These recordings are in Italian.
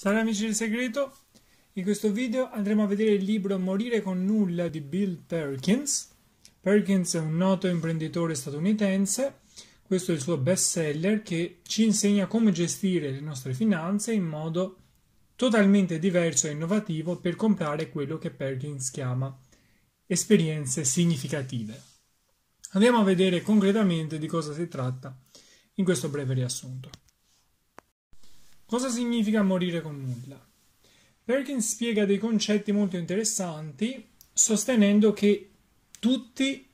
Salve amici del segreto, in questo video andremo a vedere il libro Morire con nulla di Bill Perkins. Perkins è un noto imprenditore statunitense, questo è il suo best seller che ci insegna come gestire le nostre finanze in modo totalmente diverso e innovativo per comprare quello che Perkins chiama esperienze significative. Andiamo a vedere concretamente di cosa si tratta in questo breve riassunto. Cosa significa morire con nulla? Perkins spiega dei concetti molto interessanti sostenendo che tutti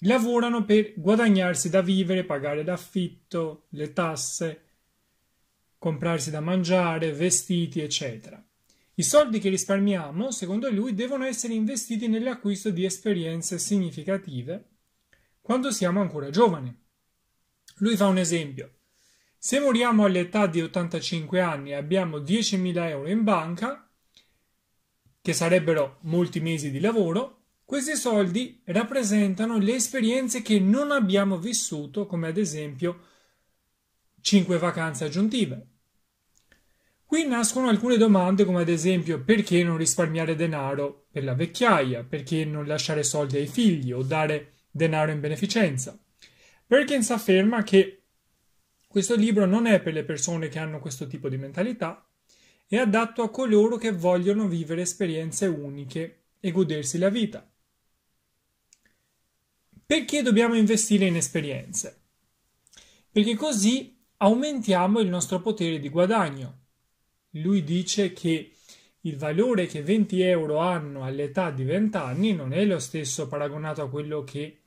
lavorano per guadagnarsi da vivere, pagare l'affitto, le tasse, comprarsi da mangiare, vestiti, eccetera. I soldi che risparmiamo, secondo lui, devono essere investiti nell'acquisto di esperienze significative quando siamo ancora giovani. Lui fa un esempio. Se moriamo all'età di 85 anni e abbiamo 10.000 euro in banca, che sarebbero molti mesi di lavoro, questi soldi rappresentano le esperienze che non abbiamo vissuto, come ad esempio 5 vacanze aggiuntive. Qui nascono alcune domande come ad esempio perché non risparmiare denaro per la vecchiaia, perché non lasciare soldi ai figli o dare denaro in beneficenza. Perkins afferma che questo libro non è per le persone che hanno questo tipo di mentalità, è adatto a coloro che vogliono vivere esperienze uniche e godersi la vita. Perché dobbiamo investire in esperienze? Perché così aumentiamo il nostro potere di guadagno. Lui dice che il valore che 20 euro hanno all'età di 20 anni non è lo stesso paragonato a quello che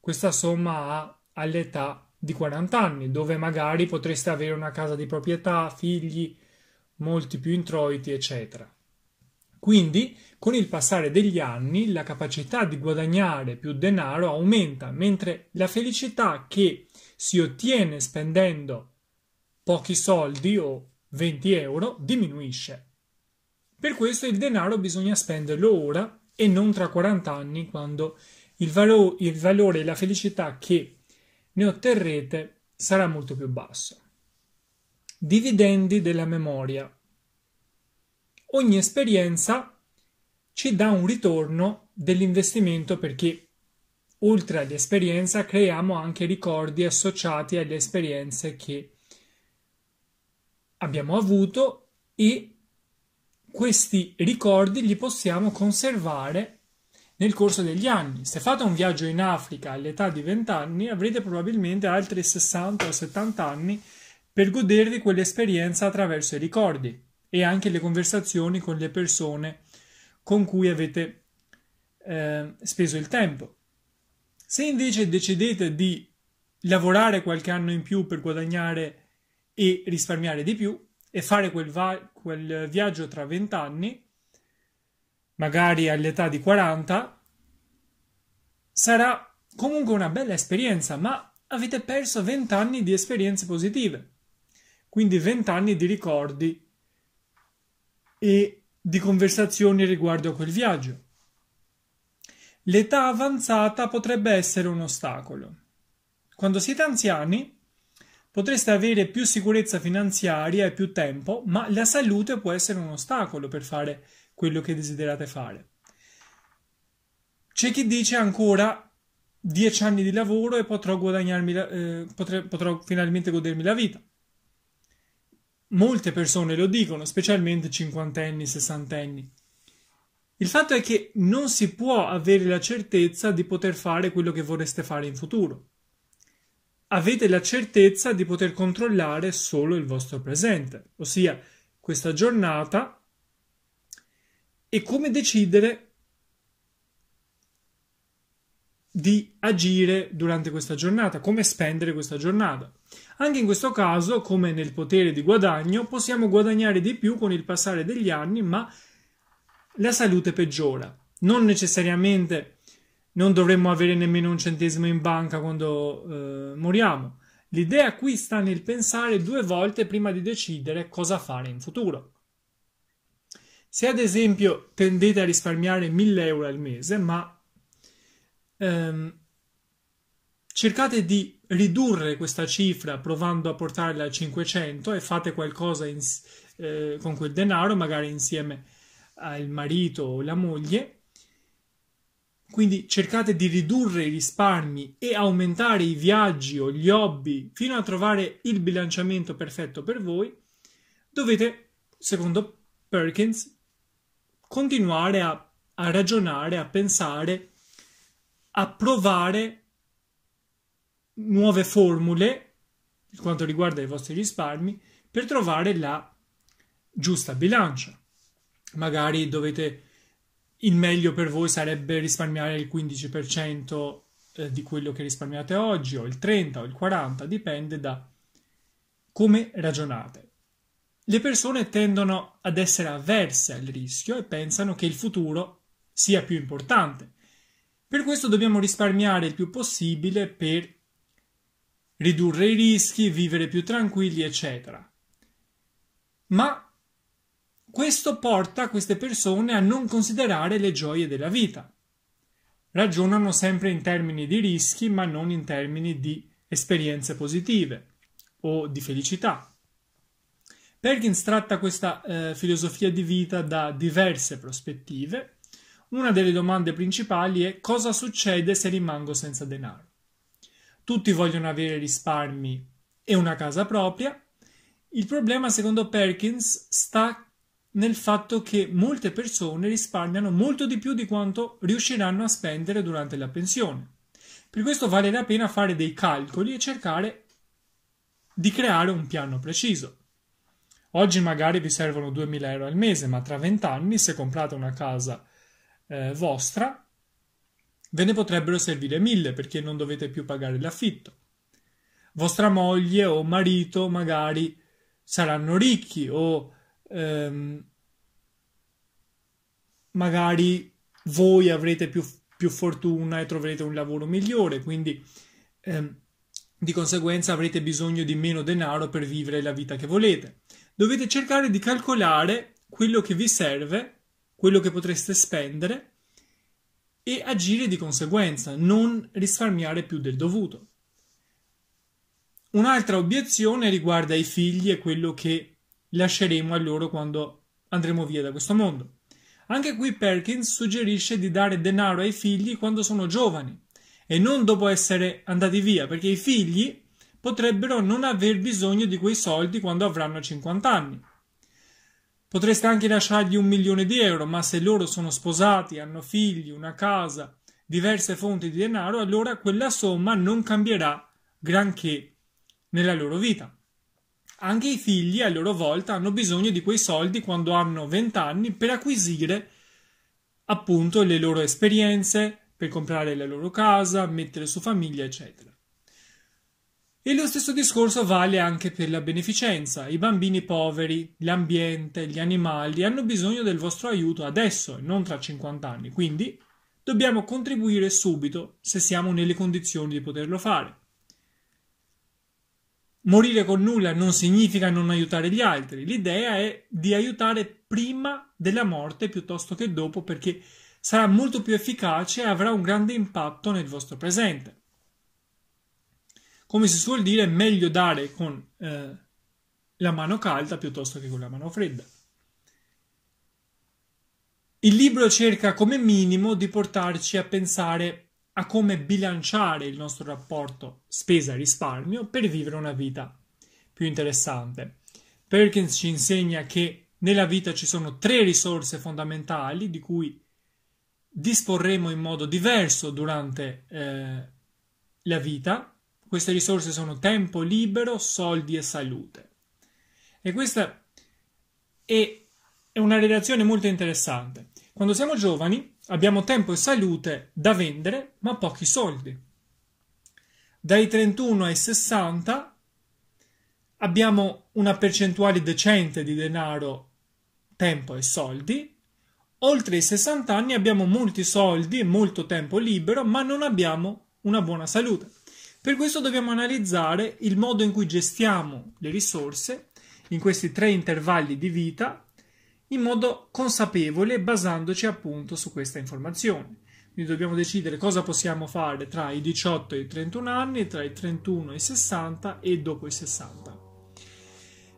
questa somma ha all'età di 40 anni, dove magari potreste avere una casa di proprietà, figli, molti più introiti, eccetera. Quindi, con il passare degli anni, la capacità di guadagnare più denaro aumenta, mentre la felicità che si ottiene spendendo pochi soldi o 20 euro diminuisce. Per questo il denaro bisogna spenderlo ora e non tra 40 anni, quando il, valo- il valore e la felicità che ne otterrete sarà molto più basso. Dividendi della memoria. Ogni esperienza ci dà un ritorno dell'investimento perché oltre all'esperienza creiamo anche ricordi associati alle esperienze che abbiamo avuto e questi ricordi li possiamo conservare nel corso degli anni. Se fate un viaggio in Africa all'età di 20 anni, avrete probabilmente altri 60 o 70 anni per godervi quell'esperienza attraverso i ricordi e anche le conversazioni con le persone con cui avete eh, speso il tempo. Se invece decidete di lavorare qualche anno in più per guadagnare e risparmiare di più e fare quel, va- quel viaggio tra vent'anni, magari all'età di 40, sarà comunque una bella esperienza, ma avete perso 20 anni di esperienze positive, quindi 20 anni di ricordi e di conversazioni riguardo a quel viaggio. L'età avanzata potrebbe essere un ostacolo. Quando siete anziani potreste avere più sicurezza finanziaria e più tempo, ma la salute può essere un ostacolo per fare quello che desiderate fare. C'è chi dice ancora 10 anni di lavoro e potrò, guadagnarmi la, eh, potrò, potrò finalmente godermi la vita. Molte persone lo dicono, specialmente cinquantenni, sessantenni. Il fatto è che non si può avere la certezza di poter fare quello che vorreste fare in futuro. Avete la certezza di poter controllare solo il vostro presente, ossia questa giornata e come decidere di agire durante questa giornata, come spendere questa giornata. Anche in questo caso, come nel potere di guadagno, possiamo guadagnare di più con il passare degli anni, ma la salute peggiora. Non necessariamente non dovremmo avere nemmeno un centesimo in banca quando eh, moriamo. L'idea qui sta nel pensare due volte prima di decidere cosa fare in futuro. Se ad esempio tendete a risparmiare 1000 euro al mese, ma ehm, cercate di ridurre questa cifra provando a portarla a 500 e fate qualcosa in, eh, con quel denaro, magari insieme al marito o la moglie. Quindi cercate di ridurre i risparmi e aumentare i viaggi o gli hobby fino a trovare il bilanciamento perfetto per voi. Dovete, secondo Perkins, continuare a, a ragionare, a pensare, a provare nuove formule per quanto riguarda i vostri risparmi per trovare la giusta bilancia. Magari dovete il meglio per voi sarebbe risparmiare il 15% eh, di quello che risparmiate oggi o il 30 o il 40, dipende da come ragionate. Le persone tendono ad essere avverse al rischio e pensano che il futuro sia più importante. Per questo dobbiamo risparmiare il più possibile per ridurre i rischi, vivere più tranquilli, eccetera. Ma questo porta queste persone a non considerare le gioie della vita. Ragionano sempre in termini di rischi, ma non in termini di esperienze positive o di felicità. Perkins tratta questa eh, filosofia di vita da diverse prospettive. Una delle domande principali è cosa succede se rimango senza denaro. Tutti vogliono avere risparmi e una casa propria. Il problema, secondo Perkins, sta nel fatto che molte persone risparmiano molto di più di quanto riusciranno a spendere durante la pensione. Per questo vale la pena fare dei calcoli e cercare di creare un piano preciso. Oggi magari vi servono 2000 euro al mese, ma tra 20 anni, se comprate una casa eh, vostra, ve ne potrebbero servire 1000 perché non dovete più pagare l'affitto. Vostra moglie o marito magari saranno ricchi o ehm, magari voi avrete più, più, fortuna e troverete un lavoro migliore, quindi ehm, di conseguenza avrete bisogno di meno denaro per vivere la vita che volete dovete cercare di calcolare quello che vi serve, quello che potreste spendere e agire di conseguenza, non risparmiare più del dovuto. Un'altra obiezione riguarda i figli e quello che lasceremo a loro quando andremo via da questo mondo. Anche qui Perkins suggerisce di dare denaro ai figli quando sono giovani e non dopo essere andati via, perché i figli potrebbero non aver bisogno di quei soldi quando avranno 50 anni. Potreste anche lasciargli un milione di euro, ma se loro sono sposati, hanno figli, una casa, diverse fonti di denaro, allora quella somma non cambierà granché nella loro vita. Anche i figli a loro volta hanno bisogno di quei soldi quando hanno 20 anni per acquisire appunto le loro esperienze, per comprare la loro casa, mettere su famiglia, eccetera. E lo stesso discorso vale anche per la beneficenza. I bambini poveri, l'ambiente, gli animali hanno bisogno del vostro aiuto adesso e non tra 50 anni, quindi dobbiamo contribuire subito se siamo nelle condizioni di poterlo fare. Morire con nulla non significa non aiutare gli altri, l'idea è di aiutare prima della morte piuttosto che dopo perché sarà molto più efficace e avrà un grande impatto nel vostro presente come si suol dire, è meglio dare con eh, la mano calda piuttosto che con la mano fredda. Il libro cerca come minimo di portarci a pensare a come bilanciare il nostro rapporto spesa-risparmio per vivere una vita più interessante. Perkins ci insegna che nella vita ci sono tre risorse fondamentali di cui disporremo in modo diverso durante eh, la vita queste risorse sono tempo libero, soldi e salute. E questa è una relazione molto interessante. Quando siamo giovani abbiamo tempo e salute da vendere, ma pochi soldi. Dai 31 ai 60 abbiamo una percentuale decente di denaro, tempo e soldi, Oltre i 60 anni abbiamo molti soldi e molto tempo libero, ma non abbiamo una buona salute. Per questo dobbiamo analizzare il modo in cui gestiamo le risorse in questi tre intervalli di vita in modo consapevole basandoci appunto su questa informazione. Quindi dobbiamo decidere cosa possiamo fare tra i 18 e i 31 anni, tra i 31 e i 60 e dopo i 60.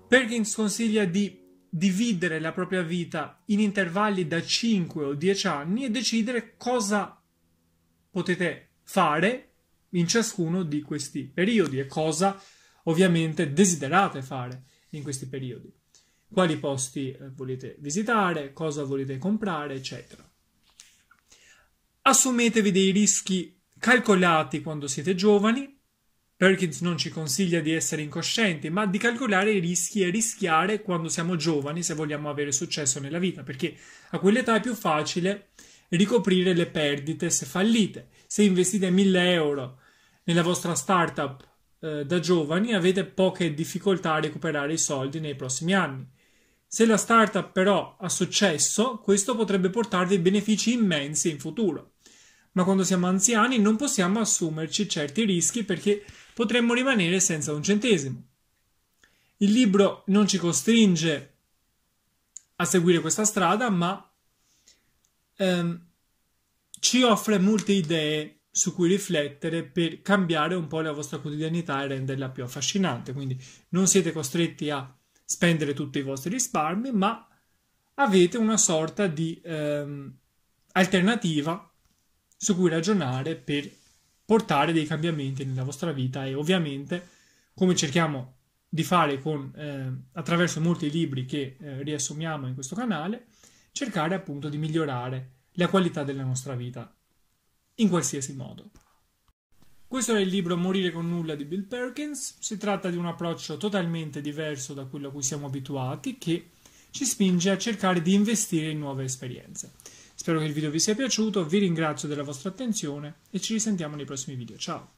Perkins consiglia di dividere la propria vita in intervalli da 5 o 10 anni e decidere cosa potete fare in ciascuno di questi periodi e cosa ovviamente desiderate fare in questi periodi, quali posti eh, volete visitare, cosa volete comprare, eccetera. Assumetevi dei rischi calcolati quando siete giovani. Perkins non ci consiglia di essere incoscienti, ma di calcolare i rischi e rischiare quando siamo giovani se vogliamo avere successo nella vita, perché a quell'età è più facile ricoprire le perdite se fallite se investite 1000 euro nella vostra startup eh, da giovani, avete poche difficoltà a recuperare i soldi nei prossimi anni. Se la startup però ha successo, questo potrebbe portarvi benefici immensi in futuro. Ma quando siamo anziani non possiamo assumerci certi rischi perché potremmo rimanere senza un centesimo. Il libro non ci costringe a seguire questa strada, ma ehm, ci offre molte idee su cui riflettere per cambiare un po' la vostra quotidianità e renderla più affascinante. Quindi non siete costretti a spendere tutti i vostri risparmi, ma avete una sorta di ehm, alternativa su cui ragionare per portare dei cambiamenti nella vostra vita e ovviamente come cerchiamo di fare con, eh, attraverso molti libri che eh, riassumiamo in questo canale, cercare appunto di migliorare la qualità della nostra vita, in qualsiasi modo. Questo era il libro Morire con nulla di Bill Perkins. Si tratta di un approccio totalmente diverso da quello a cui siamo abituati che ci spinge a cercare di investire in nuove esperienze. Spero che il video vi sia piaciuto, vi ringrazio della vostra attenzione e ci risentiamo nei prossimi video. Ciao!